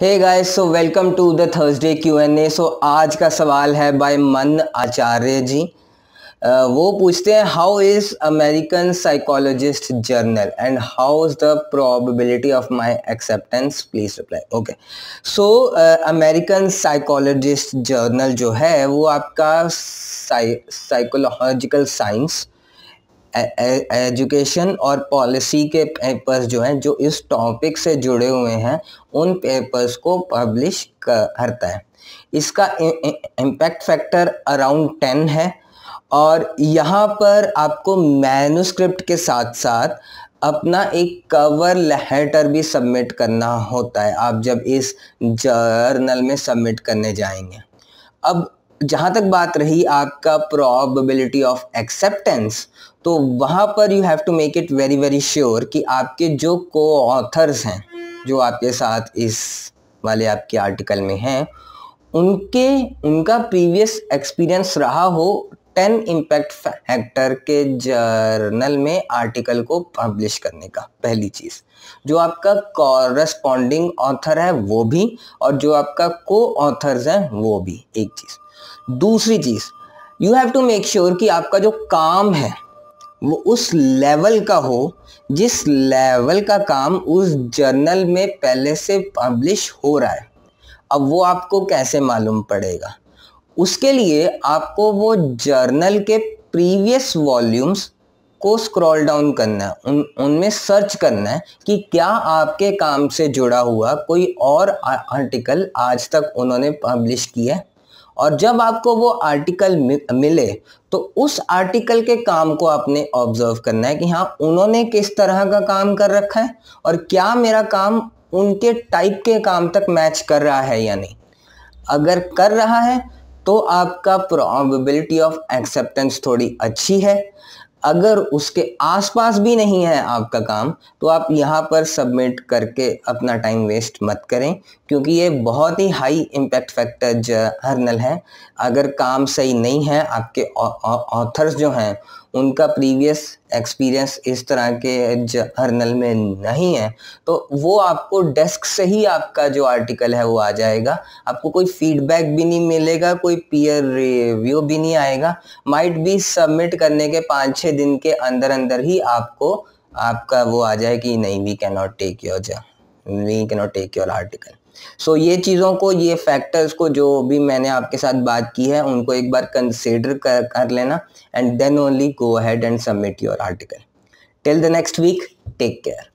hey guys so welcome to the Thursday Q and A so आज का सवाल है बाय मन आचार्य जी वो पूछते हैं how is American psychologist journal and how is the probability of my acceptance please reply okay so American psychologist journal जो है वो आपका साइकोलॉजिकल साइंस एजुकेशन और पॉलिसी के पेपर्स जो हैं जो इस टॉपिक से जुड़े हुए हैं उन पेपर्स को पब्लिश करता है इसका इम्पैक्ट फैक्टर अराउंड टेन है और यहाँ पर आपको मैनुस्क्रिप्ट के साथ साथ अपना एक कवर लेटर भी सबमिट करना होता है आप जब इस जर्नल में सबमिट करने जाएंगे अब जहाँ तक बात रही आपका प्रॉबिलिटी ऑफ एक्सेप्टेंस तो वहाँ पर you have to make it very very sure कि आपके जो को ऑथर्स हैं जो आपके साथ इस वाले आपके आर्टिकल में हैं उनके उनका प्रीवियस एक्सपीरियंस रहा हो टेन इम्पैक्ट फैक्टर के जर्नल में आर्टिकल को पब्लिश करने का पहली चीज़ जो आपका कॉरस्पॉन्डिंग ऑथर है वो भी और जो आपका को ऑथर्स हैं वो भी एक चीज़ दूसरी चीज़ you have to make sure कि आपका जो काम है वो उस लेवल का हो जिस लेवल का काम उस जर्नल में पहले से पब्लिश हो रहा है अब वो आपको कैसे मालूम पड़ेगा उसके लिए आपको वो जर्नल के प्रीवियस वॉल्यूम्स को स्क्रॉल डाउन करना है उन उनमें सर्च करना है कि क्या आपके काम से जुड़ा हुआ कोई और आर्टिकल आज तक उन्होंने पब्लिश किया है और जब आपको वो आर्टिकल मिले तो उस आर्टिकल के काम को आपने ऑब्जर्व करना है कि हाँ उन्होंने किस तरह का काम कर रखा है और क्या मेरा काम उनके टाइप के काम तक मैच कर रहा है या नहीं अगर कर रहा है तो आपका प्रोबेबिलिटी ऑफ एक्सेप्टेंस थोड़ी अच्छी है अगर उसके आसपास भी नहीं है आपका काम तो आप यहाँ पर सबमिट करके अपना टाइम वेस्ट मत करें क्योंकि ये बहुत ही हाई इम्पैक्ट फैक्टर जर्नल है अगर काम सही नहीं है आपके ऑथर्स जो हैं उनका प्रीवियस एक्सपीरियंस इस तरह के जर्नल में नहीं है तो वो आपको डेस्क से ही आपका जो आर्टिकल है वो आ जाएगा आपको कोई फीडबैक भी नहीं मिलेगा कोई पीयर रिव्यू भी नहीं आएगा माइट बी सबमिट करने के पाँच छः दिन के अंदर अंदर ही आपको आपका वो आ जाए कि नहीं we can not take your we can not take your article so so, ये चीज़ों को ये फैक्टर्स को जो भी मैंने आपके साथ बात की है उनको एक बार कंसिडर कर, कर लेना and then only go ahead and submit your article till the next week take care